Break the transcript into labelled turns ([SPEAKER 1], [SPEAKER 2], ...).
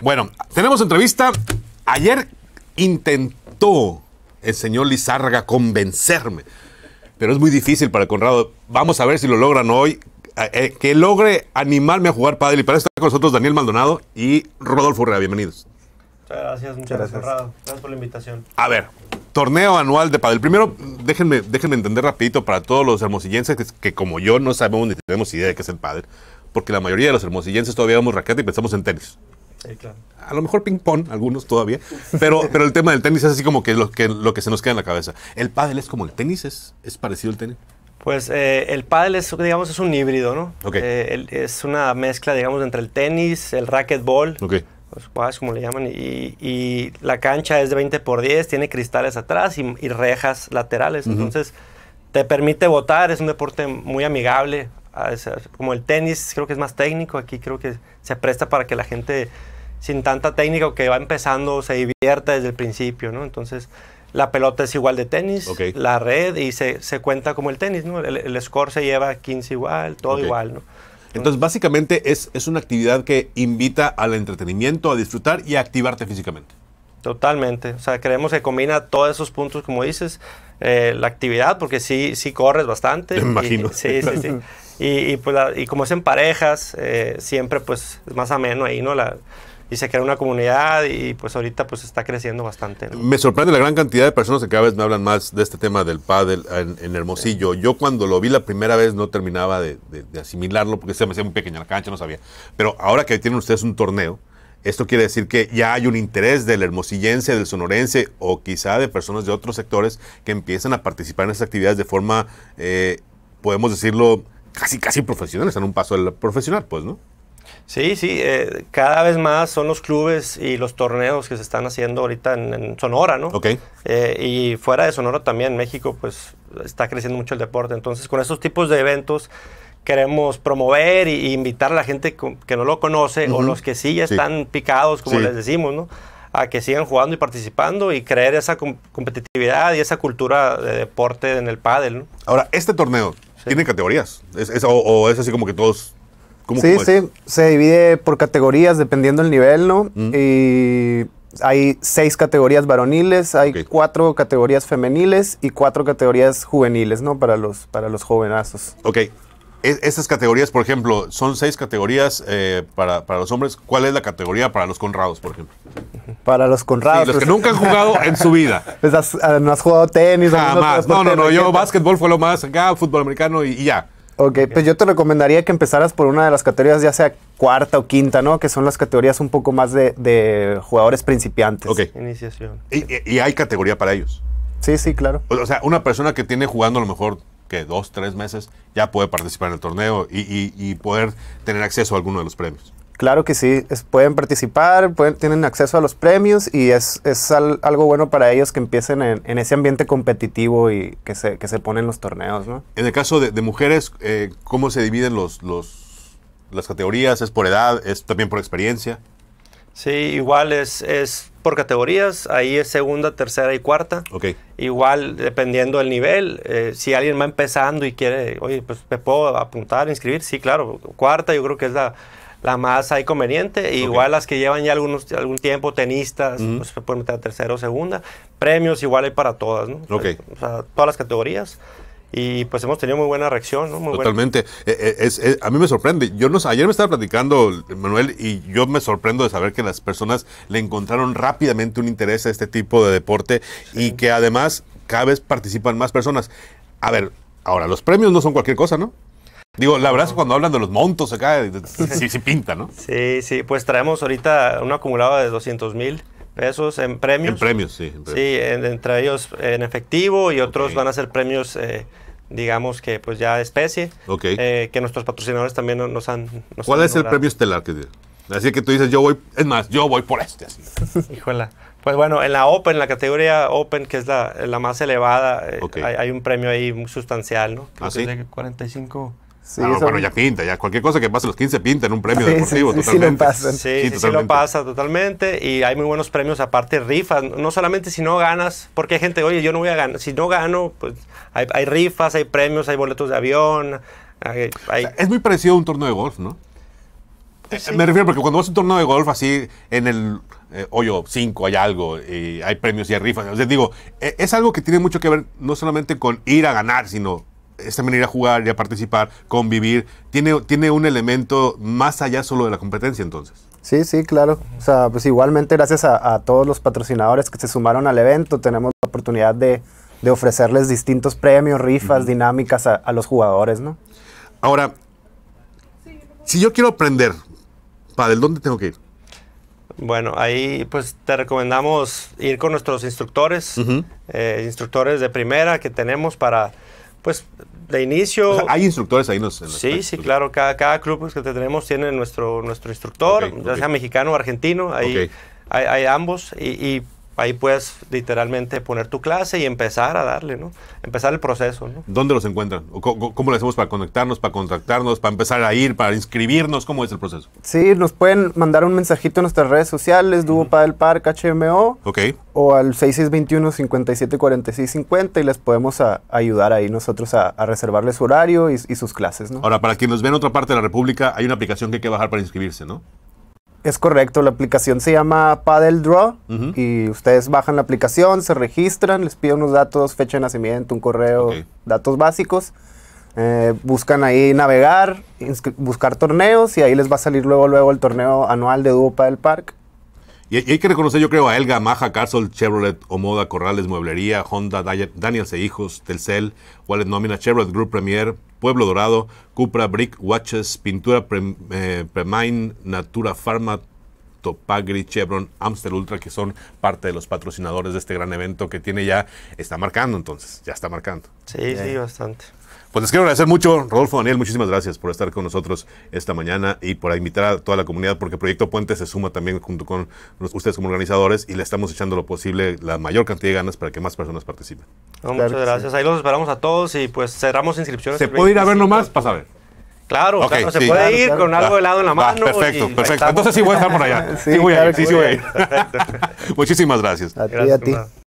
[SPEAKER 1] Bueno, tenemos entrevista. Ayer intentó el señor Lizárraga convencerme, pero es muy difícil para Conrado. Vamos a ver si lo logran hoy. Eh, eh, que logre animarme a jugar padre. Y para eso con nosotros Daniel Maldonado y Rodolfo Urrea. Bienvenidos.
[SPEAKER 2] Muchas gracias, muchas gracias. Conrado. Gracias por la invitación.
[SPEAKER 1] A ver, torneo anual de padre. Primero, déjenme, déjenme entender rapidito para todos los hermosillenses que, como yo no sabemos ni tenemos idea de qué es el padre, porque la mayoría de los hermosillenses todavía vamos raqueta y pensamos en tenis. A lo mejor ping-pong, algunos todavía. Pero, pero el tema del tenis es así como que lo, que lo que se nos queda en la cabeza. ¿El pádel es como el tenis? ¿Es, parecido al tenis?
[SPEAKER 2] Pues eh, el pádel es, digamos, es un híbrido, ¿no? Eh, es una mezcla, digamos, entre el tenis, el racquetball. los como le llaman, y, la cancha es de 20 por 10, tiene cristales atrás y, rejas laterales, entonces te permite votar, es un deporte muy amigable como el tenis creo que es más técnico, aquí creo que se presta para que la gente sin tanta técnica o que va empezando se divierta desde el principio, Entonces la pelota es igual de tenis, la red y se, cuenta como el tenis, El, score se lleva 15 igual, todo igual, ¿no?
[SPEAKER 1] Entonces, básicamente es, es una actividad que invita al entretenimiento, a disfrutar y a activarte físicamente.
[SPEAKER 2] Totalmente. O sea, creemos que combina todos esos puntos, como dices, eh, la actividad, porque sí, sí corres bastante. Me imagino. Y, sí, sí, sí. Y, pues como es en parejas, eh, siempre pues es más ameno ahí, ¿no? La, y se crea una comunidad y pues ahorita pues está creciendo bastante.
[SPEAKER 1] Me sorprende la gran cantidad de personas que cada vez me hablan más de este tema del pádel en, Hermosillo. Yo cuando lo vi la primera vez no terminaba de, de asimilarlo porque se me hacía muy pequeña la cancha, no sabía. Pero ahora que tienen ustedes un torneo, esto quiere decir que ya hay un interés del hermosillense, del sonorense o quizá de personas de otros sectores que empiezan a participar en estas actividades de forma, eh, podemos decirlo, casi, casi profesional, están un paso del profesional, pues, ¿no?
[SPEAKER 2] Sí, sí, eh, cada vez más son los clubes y los torneos que se están haciendo ahorita en, Sonora, ¿no? Ok. Eh, y fuera de Sonora también, México, pues está creciendo mucho el deporte. Entonces, con esos tipos de eventos, queremos promover e invitar a la gente que no lo conoce o los que sí ya están picados, como les decimos, ¿no? a que sigan jugando y participando y creer esa competitividad y esa cultura de deporte en el pádel. ¿no?
[SPEAKER 1] Ahora, este torneo tiene categorías ¿Es, o, es así como que todos...
[SPEAKER 3] sí, sí, se divide por categorías dependiendo el nivel, ¿no? Y hay seis categorías varoniles, hay cuatro categorías femeniles y cuatro categorías juveniles, ¿no? Para los, para los jovenazos.
[SPEAKER 1] Ok, estas categorías, por ejemplo, son seis categorías eh, para, los hombres. ¿Cuál es la categoría para los conrados, por ejemplo?
[SPEAKER 3] Para los conrados. los que pues, nunca han jugado en su vida. Pues has, no has jugado tenis. Jamás. No, no, no. Yo
[SPEAKER 1] básquetbol fue lo más acá, fútbol
[SPEAKER 3] americano y, ya. Ok, pues yo te recomendaría que empezaras por una de las categorías, ya sea cuarta o quinta, ¿no? Que son las categorías un poco más de, jugadores principiantes. Ok. Iniciación. Y, y, hay categoría para ellos. Sí, sí, claro. O sea, una persona que tiene jugando a lo mejor que dos,
[SPEAKER 1] tres meses, ya puede participar en el torneo y, poder tener acceso a alguno de los premios.
[SPEAKER 3] Claro que sí, pueden participar, tienen acceso a los premios y es, algo bueno para ellos que empiecen en, ese ambiente competitivo y que se, que se ponen los torneos. En el
[SPEAKER 1] caso de, mujeres, eh, ¿cómo se dividen los, los, las categorías? ¿Es por edad? ¿Es también por experiencia?
[SPEAKER 2] Sí, igual es, por categorías, ahí es segunda, tercera y cuarta. Igual, dependiendo del nivel, eh, si alguien va empezando y quiere, oye, pues me puedo apuntar, inscribir, sí, claro, cuarta yo creo que es la, más ahí conveniente. Igual las que llevan ya algunos, algún tiempo, tenistas, pues se pueden meter a tercera o segunda. Premios igual hay para todas, ¿no? Ok. O sea, todas las categorías y pues hemos tenido muy buena reacción. ¿no?
[SPEAKER 1] Totalmente. Eh, eh, eh, a mí me sorprende. Yo no, ayer me estaba platicando Manuel y yo me sorprendo de saber que las personas le encontraron rápidamente un interés a este tipo de deporte y que además cada vez participan más personas. A ver, ahora, los premios no son cualquier cosa, ¿no?
[SPEAKER 2] Digo, la verdad es cuando hablan de los montos acá, sí, sí pinta, ¿no? Sí, sí, pues traemos ahorita un acumulado de 200 mil pesos en premios. En premios, sí. Sí, entre ellos en efectivo y otros van a ser premios, eh, digamos que pues ya especie. Eh, que nuestros patrocinadores también nos han. ¿Cuál es el premio
[SPEAKER 1] estelar que Así que tú dices, yo voy, es más, yo voy por este.
[SPEAKER 2] Pues bueno, en la Open, la categoría Open, que es la, más elevada, eh, hay, un premio ahí muy sustancial, ¿no? ¿Ah, Creo que de 45 Sí, ah, bueno, ya
[SPEAKER 1] pinta, ya cualquier cosa que pase los 15 pinta en un premio deportivo, sí, totalmente.
[SPEAKER 2] Sí, sí, lo pasa totalmente y hay muy buenos premios, aparte rifas, no solamente si no ganas, porque hay gente, oye, yo no voy a ganar, si no gano, pues hay, rifas, hay premios, hay boletos de avión. es muy parecido a un torneo de golf, ¿no? Pues eh, me
[SPEAKER 1] refiero porque cuando vas a un torneo de golf así, en el eh, hoyo 5 hay algo, y hay premios y hay rifas. les digo, e, es algo que tiene mucho que ver no solamente con ir a ganar, sino esta también a jugar, y a participar, convivir. Tiene, tiene un elemento más allá solo de la competencia entonces.
[SPEAKER 3] Sí, sí, claro. O sea, pues igualmente gracias a, todos los patrocinadores que se sumaron al evento, tenemos la oportunidad de, ofrecerles distintos premios, rifas, dinámicas a, los jugadores, ¿no?
[SPEAKER 1] Ahora, si yo quiero aprender, ¿para ¿dónde tengo que ir?
[SPEAKER 2] Bueno, ahí pues te recomendamos ir con nuestros instructores, eh, instructores de primera que tenemos para pues de inicio. hay instructores ahí en los. sí, sí, claro. Cada, cada club pues, que tenemos tiene nuestro, nuestro instructor, ya sea mexicano o argentino. hay, ambos. y, ahí puedes literalmente poner tu clase y empezar a darle, ¿no? Empezar el proceso, ¿no?
[SPEAKER 1] ¿Dónde los encuentran? cómo, les hacemos para conectarnos, para contactarnos, para empezar a ir, para inscribirnos? ¿Cómo es el proceso?
[SPEAKER 3] Sí, nos pueden mandar un mensajito en nuestras redes sociales, Duopa uh HMO. Ok. O al 6621-574650 y les podemos ayudar ahí nosotros a, reservarles su horario y, sus clases, ¿no?
[SPEAKER 1] Ahora, para quienes ven otra parte de la República, hay una aplicación que hay que bajar para inscribirse, ¿no?
[SPEAKER 3] Es correcto, la aplicación se llama Paddle Draw y ustedes bajan la aplicación, se registran, les piden unos datos, fecha de nacimiento, un correo, datos básicos. Eh, buscan ahí navegar, buscar torneos y ahí les va a salir luego luego el torneo anual de Duo Paddle Park
[SPEAKER 1] y, hay que reconocer, yo creo, a Elga, Maja, Castle, Chevrolet, Omoda, Corrales, Mueblería, Honda, Daniels e Hijos, Telcel, Wallet Nómina, Chevrolet Group Premier, Pueblo Dorado, Cupra, Brick, Watches, Pintura eh, Premain, Premine, Natura Pharma, Pagri, Chevron, Amstel Ultra, que son parte de los patrocinadores de este gran evento que tiene ya, está marcando entonces, ya está marcando. Sí, sí, bastante. Pues les quiero agradecer mucho, Rodolfo Daniel, muchísimas gracias por estar con nosotros esta mañana y por invitar a toda la comunidad, porque Proyecto Puente se suma también junto con ustedes como organizadores y le estamos echando lo posible, la mayor cantidad de ganas para que más personas participen.
[SPEAKER 2] muchas gracias, ahí los esperamos a todos y pues cerramos inscripciones. Se puede ir a
[SPEAKER 1] ver nomás, pasa a ver.
[SPEAKER 2] Claro, claro, se puede ir con algo de helado en la mano. perfecto, perfecto. Entonces sí voy a estar por allá. sí, sí, voy, a ir, sí
[SPEAKER 3] Muchísimas gracias. A gracias, a ti.